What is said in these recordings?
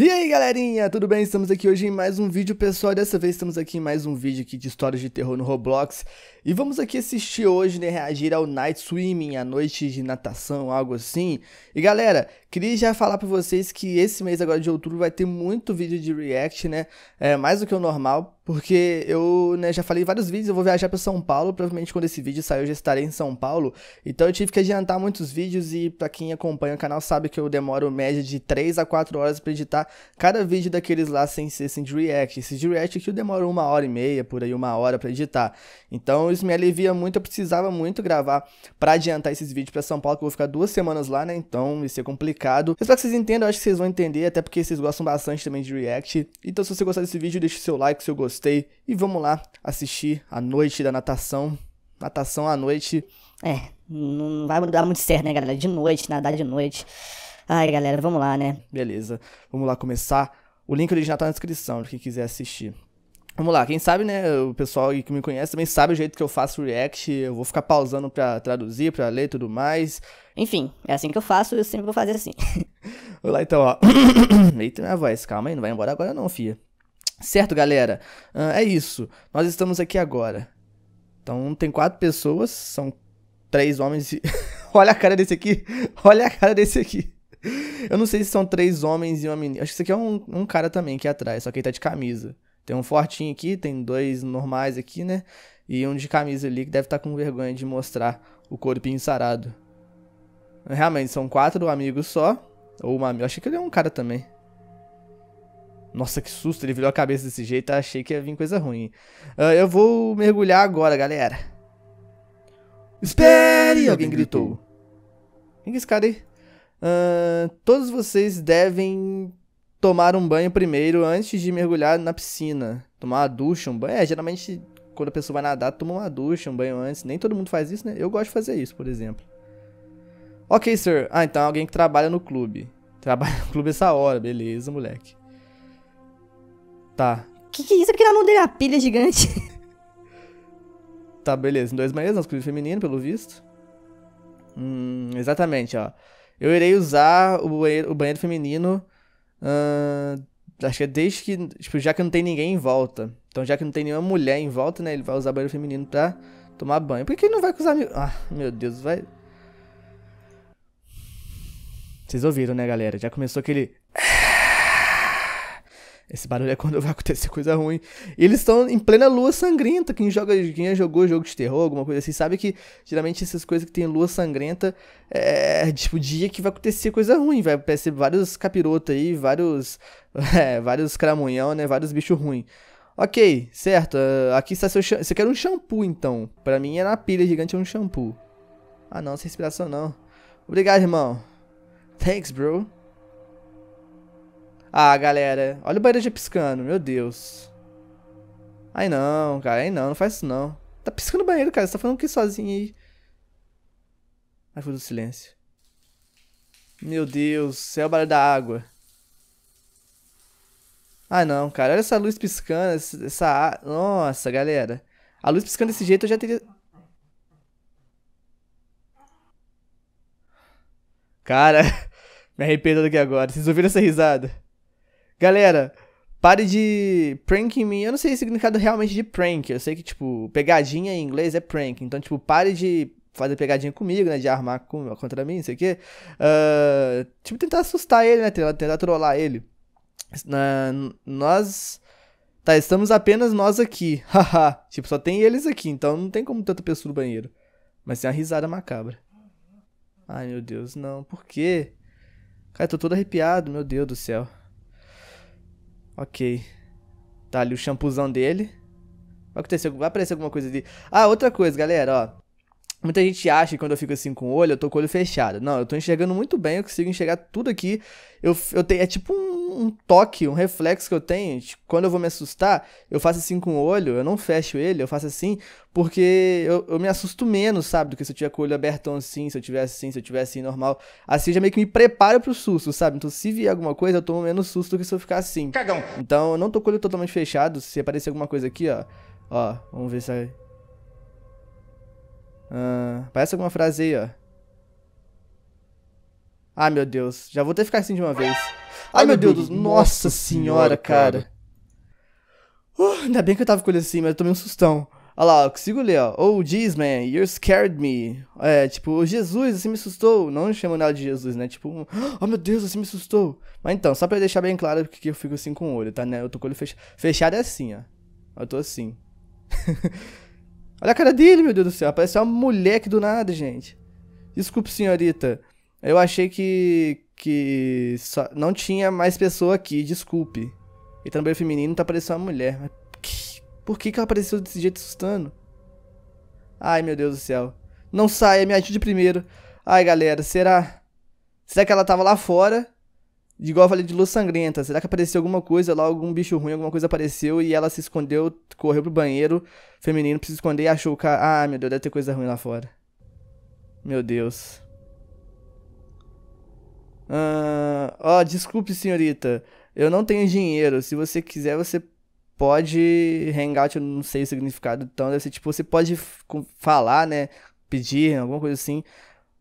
E aí galerinha, tudo bem? Estamos aqui hoje em mais um vídeo pessoal, dessa vez estamos aqui em mais um vídeo aqui de histórias de terror no Roblox E vamos aqui assistir hoje, né, reagir ao Night Swimming, a noite de natação, algo assim E galera, Queria já falar para vocês que esse mês agora de outubro vai ter muito vídeo de react, né? É, mais do que o normal, porque eu né, já falei vários vídeos, eu vou viajar para São Paulo, provavelmente quando esse vídeo sair eu já estarei em São Paulo. Então eu tive que adiantar muitos vídeos e para quem acompanha o canal sabe que eu demoro média de 3 a 4 horas para editar cada vídeo daqueles lá sem ser de react. Esse de react aqui eu demoro uma hora e meia, por aí uma hora para editar. Então isso me alivia muito, eu precisava muito gravar para adiantar esses vídeos para São Paulo, que eu vou ficar duas semanas lá, né? Então isso é complicado complicado. Eu espero que vocês entendam, eu acho que vocês vão entender, até porque vocês gostam bastante também de React. Então, se você gostar desse vídeo, deixa o seu like, o seu gostei. E vamos lá assistir a noite da natação. Natação à noite. É, não vai mudar muito certo, né, galera? De noite, nadar de noite. Ai, galera, vamos lá, né? Beleza. Vamos lá começar. O link original tá na descrição, pra quem quiser assistir. Vamos lá, quem sabe, né, o pessoal que me conhece também sabe o jeito que eu faço react, eu vou ficar pausando pra traduzir, pra ler e tudo mais. Enfim, é assim que eu faço, eu sempre vou fazer assim. Vamos lá então, ó. Eita, minha voz, calma aí, não vai embora agora não, fia. Certo, galera? Uh, é isso, nós estamos aqui agora. Então, tem quatro pessoas, são três homens e... Olha a cara desse aqui, olha a cara desse aqui. Eu não sei se são três homens e uma menina, acho que esse aqui é um, um cara também aqui atrás, só que ele tá de camisa. Tem um fortinho aqui, tem dois normais aqui, né? E um de camisa ali que deve estar tá com vergonha de mostrar o corpinho sarado. Realmente, são quatro amigos só. Ou uma amiga. Achei que ele é um cara também. Nossa, que susto. Ele virou a cabeça desse jeito. Achei que ia vir coisa ruim. Uh, eu vou mergulhar agora, galera. Espere! Alguém gritou. Quem é esse cara aí? Uh, todos vocês devem tomar um banho primeiro antes de mergulhar na piscina. Tomar uma ducha, um banho. É, geralmente quando a pessoa vai nadar, toma uma ducha, um banho antes. Nem todo mundo faz isso, né? Eu gosto de fazer isso, por exemplo. Ok, sir. Ah, então é alguém que trabalha no clube. Trabalha no clube essa hora, beleza, moleque. Tá. Que que é isso? É porque ela não deu uma pilha gigante? tá, beleza. Em dois manhãs, nas clube feminino, pelo visto. Hum, exatamente, ó. Eu irei usar o banheiro, o banheiro feminino Uh, acho que é desde que. Tipo, já que não tem ninguém em volta. Então, já que não tem nenhuma mulher em volta, né? Ele vai usar banheiro feminino pra tomar banho. Por que ele não vai com os amigos? Ah, meu Deus, vai. Vocês ouviram, né, galera? Já começou aquele. Esse barulho é quando vai acontecer coisa ruim. E eles estão em plena lua sangrenta. Quem joga, quem jogou jogo de terror, alguma coisa assim, sabe que geralmente essas coisas que tem lua sangrenta é, é tipo dia que vai acontecer coisa ruim. Vai aparecer vários capirotos aí, vários. É, vários cramunhão, né? Vários bichos ruins. Ok, certo. Ah, aqui está seu shampoo. Você quer um shampoo então? Pra mim é na pilha gigante, é um shampoo. Ah não, sem inspiração não. Obrigado, irmão. Thanks, bro. Ah, galera. Olha o já piscando. Meu Deus. Ai não, cara. Ai não. Não faz isso, não. Tá piscando o banheiro, cara. Você tá falando o que sozinho aí? Ai, foi do silêncio. Meu Deus. Céu, barulho da água. Ai não, cara. Olha essa luz piscando. Essa... Nossa, galera. A luz piscando desse jeito eu já teria... Cara, me arrependo daqui agora. Vocês ouviram essa risada? Galera, pare de prank em mim. Eu não sei o significado realmente de prank. Eu sei que, tipo, pegadinha em inglês é prank. Então, tipo, pare de fazer pegadinha comigo, né? De armar com, contra mim, não sei o quê. Uh, tipo, tentar assustar ele, né? Tentar, tentar trollar ele. Uh, nós. Tá, estamos apenas nós aqui. Haha. tipo, só tem eles aqui, então não tem como tanta pessoa no banheiro. Mas tem uma risada macabra. Ai, meu Deus, não. Por quê? Cara, tô todo arrepiado, meu Deus do céu. Ok. Tá ali o shampoozão dele. Vai acontecer, vai aparecer alguma coisa ali. Ah, outra coisa, galera, ó. Muita gente acha que quando eu fico assim com o olho, eu tô com o olho fechado. Não, eu tô enxergando muito bem, eu consigo enxergar tudo aqui. Eu, eu tenho, é tipo um, um toque, um reflexo que eu tenho. Tipo, quando eu vou me assustar, eu faço assim com o olho, eu não fecho ele, eu faço assim, porque eu, eu me assusto menos, sabe? Do que se eu tiver com o olho aberto assim, se eu tiver assim, se eu tiver assim, normal. Assim eu já meio que me preparo pro susto, sabe? Então se vier alguma coisa, eu tomo menos susto do que se eu ficar assim. Cagão! Então eu não tô com o olho totalmente fechado. Se aparecer alguma coisa aqui, ó. Ó, vamos ver se. Ah, parece alguma frase aí, ó. Ah, meu Deus. Já vou ter que ficar assim de uma vez. Ai, Ai meu Deus. Deus. Nossa senhora, cara. cara. Uh, ainda bem que eu tava com ele assim, mas eu tomei um sustão. Olha lá, eu consigo ler, ó. Oh, jeez, man, you scared me. É, tipo, oh, Jesus, você me assustou. Não chamo nada de Jesus, né? Tipo, ah, oh, meu Deus, você me assustou. Mas então, só pra deixar bem claro que eu fico assim com o olho, tá, né? Eu tô com o olho fechado. Fechado é assim, ó. Eu tô assim. Olha a cara dele, meu Deus do céu. Apareceu uma mulher que do nada, gente. Desculpe, senhorita. Eu achei que. que. Só, não tinha mais pessoa aqui, desculpe. E também o feminino tá aparecendo uma mulher. Mas que, por que, que ela apareceu desse jeito assustando? Ai, meu Deus do céu. Não saia, me ajude primeiro. Ai, galera, será. Será que ela tava lá fora? Igual eu falei de luz sangrenta. Será que apareceu alguma coisa lá, algum bicho ruim, alguma coisa apareceu e ela se escondeu, correu pro banheiro feminino pra se esconder e achou o cara. Ah, meu Deus, deve ter coisa ruim lá fora. Meu Deus. Ah, ó, oh, desculpe, senhorita. Eu não tenho dinheiro. Se você quiser, você pode. Hangout, eu não sei o significado, então deve ser tipo, você pode falar, né? Pedir, alguma coisa assim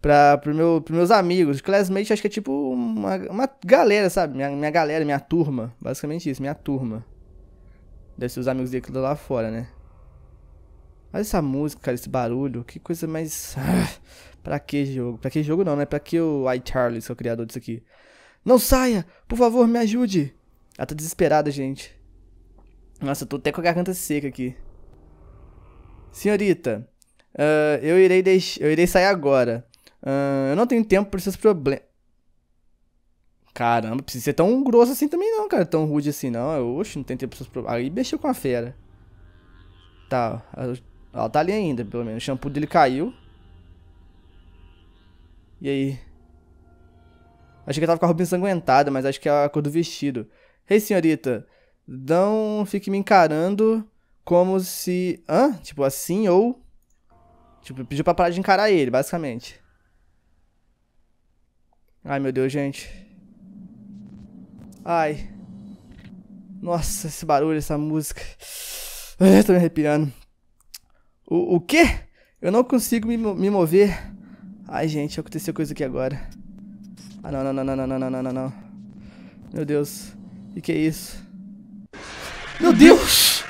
para pro meu, pros meus amigos. Classmate acho que é tipo uma, uma galera, sabe? Minha, minha galera, minha turma. Basicamente isso, minha turma. Deve ser os amigos dele lá fora, né? Olha essa música, cara, esse barulho. Que coisa mais. Ah, pra que jogo? Pra que jogo não, né? Pra que o iCharlie, que é o criador disso aqui? Não saia! Por favor, me ajude! Ela tá desesperada, gente. Nossa, eu tô até com a garganta seca aqui. Senhorita, uh, eu, irei deix... eu irei sair agora. Uh, eu não tenho tempo para esses problemas. Caramba, precisa ser tão grosso assim também não, cara. Tão rude assim não. Eu, oxe, não tem tempo pra esses problemas. Aí mexeu com a fera. Tá, ela tá ali ainda, pelo menos. O shampoo dele caiu. E aí? Achei que ela tava com a roupa ensanguentada, mas acho que é a cor do vestido. Ei, hey, senhorita. Não fique me encarando como se... Hã? Tipo assim ou... Tipo, pediu pra parar de encarar ele, basicamente. Ai, meu Deus, gente. Ai. Nossa, esse barulho, essa música. Eu tô me arrepiando. O, o quê? Eu não consigo me, me mover. Ai, gente, aconteceu coisa aqui agora. Ah, não, não, não, não, não, não, não, não. Meu Deus. o que é isso? Meu Deus!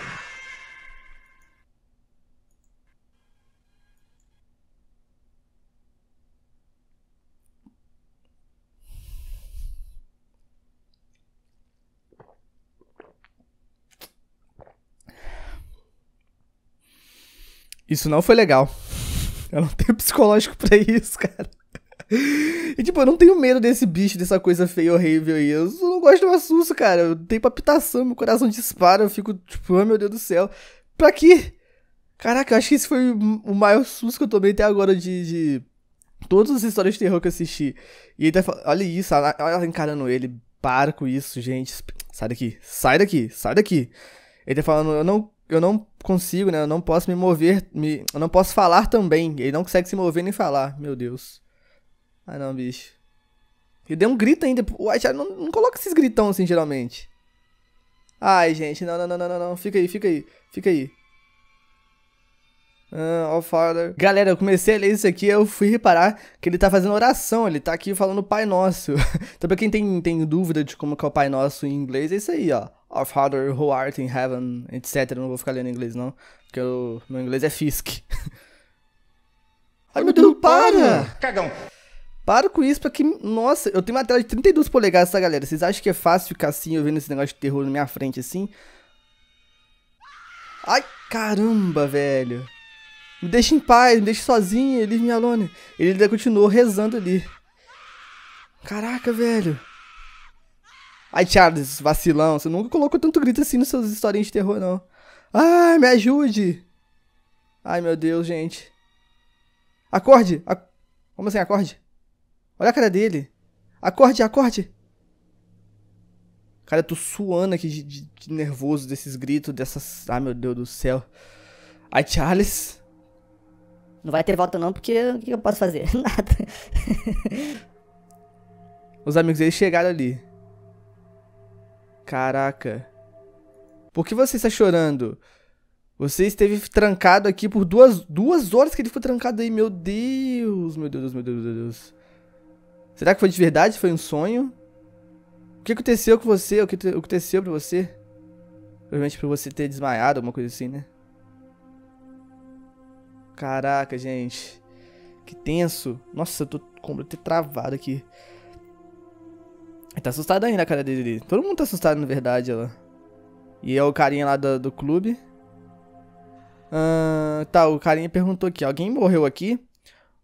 Isso não foi legal. Eu não tenho psicológico para isso, cara. E tipo, eu não tenho medo desse bicho, dessa coisa feia, horrível aí. Eu não gosto do assusto, cara. Eu tenho palpitação, meu coração dispara, eu fico tipo, oh, meu Deus do céu. Pra quê? Caraca, eu acho que esse foi o maior susto que eu tomei até agora de, de todas as histórias de terror que eu assisti. E ele tá falando, olha isso, olha ela tá encarando ele, para com isso, gente. Sai daqui, sai daqui, sai daqui. Ele tá falando, eu não eu não consigo, né? Eu não posso me mover, me, eu não posso falar também. Ele não consegue se mover nem falar, meu Deus. Ah não, bicho. Eu dei um grito ainda. O Aishar não, não coloca esses gritão assim, geralmente. Ai, gente, não, não, não, não, não, não. Fica aí, fica aí, fica aí. Uh, oh, Father. Galera, eu comecei a ler isso aqui, eu fui reparar que ele tá fazendo oração, ele tá aqui falando Pai Nosso. então pra quem tem, tem dúvida de como que é o Pai Nosso em inglês, é isso aí, ó. Our Father who art in heaven, etc. Eu não vou ficar lendo em inglês, não. Porque o meu inglês é Fisk. Ai, meu Deus, para! Cagão! Para com isso, porque. Nossa, eu tenho uma tela de 32 polegadas, tá, galera? Vocês acham que é fácil ficar assim, eu vendo esse negócio de terror na minha frente assim? Ai, caramba, velho. Me deixa em paz, me deixa sozinho, leave me alone. Ele ainda continuou rezando ali. Caraca, velho. Ai, Charles, vacilão, você nunca colocou tanto grito assim nas suas historinhas de terror, não. Ai, me ajude! Ai, meu Deus, gente. Acorde! Ac... Como assim, acorde? Olha a cara dele. Acorde, acorde! Cara, eu tô suando aqui de, de, de nervoso desses gritos, dessas... Ai, meu Deus do céu. Ai, Charles... Não vai ter volta não, porque o que eu posso fazer? Nada. Os amigos dele chegaram ali. Caraca. Por que você está chorando? Você esteve trancado aqui por duas, duas horas que ele ficou trancado aí. Meu Deus, meu Deus, meu Deus, meu Deus. Será que foi de verdade? Foi um sonho? O que aconteceu com você? O que, o que aconteceu pra você? Provavelmente pra você ter desmaiado, alguma coisa assim, né? Caraca, gente. Que tenso. Nossa, eu tô completamente travado aqui tá assustado ainda a cara dele. Todo mundo tá assustado, na verdade, ela. E é o carinha lá do, do clube. tá, o carinha perguntou aqui. Alguém morreu aqui?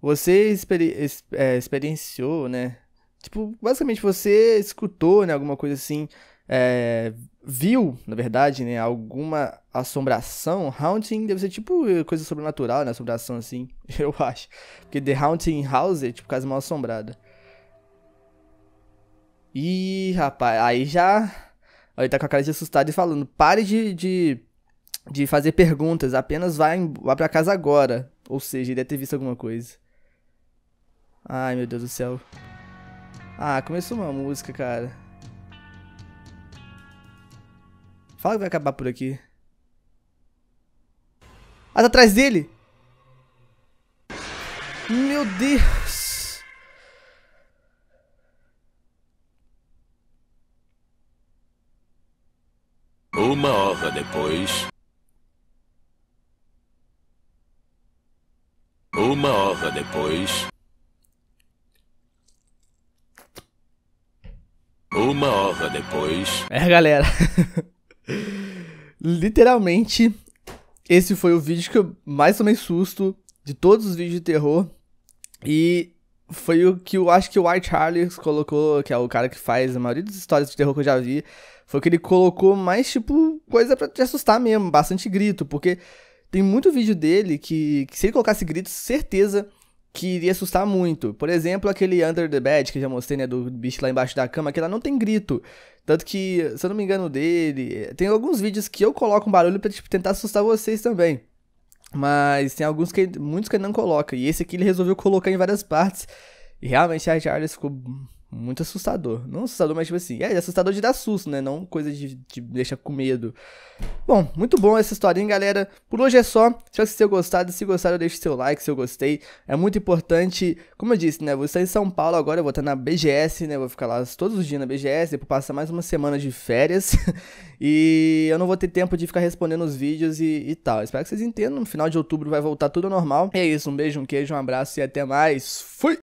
Você experi é, experienciou, né? Tipo, basicamente você escutou, né? Alguma coisa assim. É, viu, na verdade, né? Alguma assombração. Haunting deve ser tipo coisa sobrenatural, né? Assombração assim, eu acho. Porque The Haunting House é tipo casa mal assombrada. Ih, rapaz, aí já. Ele tá com a cara de assustado e falando: pare de, de, de fazer perguntas, apenas vá, em, vá pra casa agora. Ou seja, ele deve ter visto alguma coisa. Ai, meu Deus do céu. Ah, começou uma música, cara. Fala que vai acabar por aqui. Ah, tá atrás dele! Meu Deus! depois. Uma hora depois. Uma hora depois. É, galera. Literalmente, esse foi o vídeo que eu mais tomei susto de todos os vídeos de terror. E foi o que eu acho que o White Charlie colocou, que é o cara que faz a maioria das histórias de terror que eu já vi, foi que ele colocou mais, tipo, coisa para te assustar mesmo, bastante grito, porque tem muito vídeo dele que, que se ele colocasse gritos, certeza que iria assustar muito. Por exemplo, aquele Under the Bed que eu já mostrei, né, do bicho lá embaixo da cama, que lá não tem grito. Tanto que, se eu não me engano dele, tem alguns vídeos que eu coloco um barulho pra tipo, tentar assustar vocês também. Mas tem alguns que. Muitos que ele não coloca. E esse aqui ele resolveu colocar em várias partes. E realmente a Charles ficou muito assustador. Não assustador, mas tipo assim. É, assustador de dar susto, né? Não coisa de, de deixar com medo. Bom, muito bom essa historinha, galera. Por hoje é só. Espero que vocês tenham gostado. Se gostaram, deixe seu like, se eu gostei. É muito importante. Como eu disse, né? Vou estar em São Paulo agora. Eu vou estar na BGS, né? Vou ficar lá todos os dias na BGS. Depois passar mais uma semana de férias. e eu não vou ter tempo de ficar respondendo os vídeos e, e tal. Espero que vocês entendam. No final de outubro vai voltar tudo normal. E é isso. Um beijo, um queijo, um abraço e até mais. Fui!